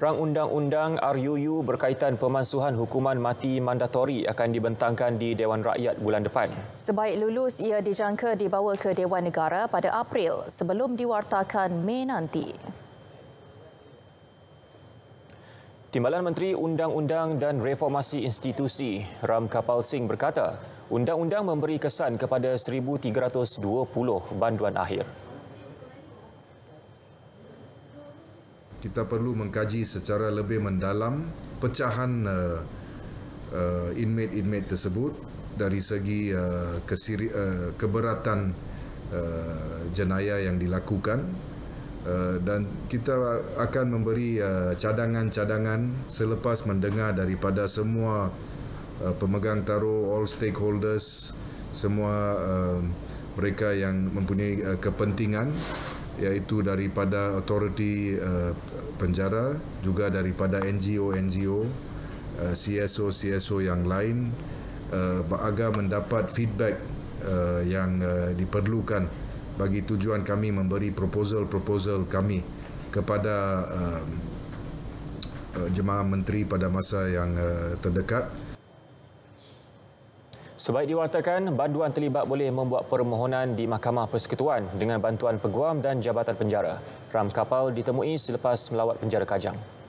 Rang undang-undang RUU berkaitan pemansuhan hukuman mati mandatori akan dibentangkan di Dewan Rakyat bulan depan. Sebaik lulus, ia dijangka dibawa ke Dewan Negara pada April sebelum diwartakan Mei nanti. Timbalan Menteri Undang-Undang dan Reformasi Institusi Ram Kapal Singh berkata, undang-undang memberi kesan kepada 1320 banduan akhir. kita perlu mengkaji secara lebih mendalam pecahan uh, uh, inmate-inmate tersebut dari segi uh, kesiri, uh, keberatan uh, jenayah yang dilakukan uh, dan kita akan memberi uh, cadangan-cadangan selepas mendengar daripada semua uh, pemegang taruh all stakeholders semua uh, mereka yang mempunyai uh, kepentingan iaitu daripada autoriti uh, penjara juga daripada NGO-NGO uh, CSO-CSO yang lain uh, agar mendapat feedback uh, yang uh, diperlukan bagi tujuan kami memberi proposal-proposal kami kepada um, uh, jemaah menteri pada masa yang uh, terdekat uh, Sebaik diwartakan, banduan terlibat boleh membuat permohonan di Mahkamah Persekutuan dengan bantuan peguam dan jabatan penjara. Ram kapal ditemui selepas melawat penjara Kajang.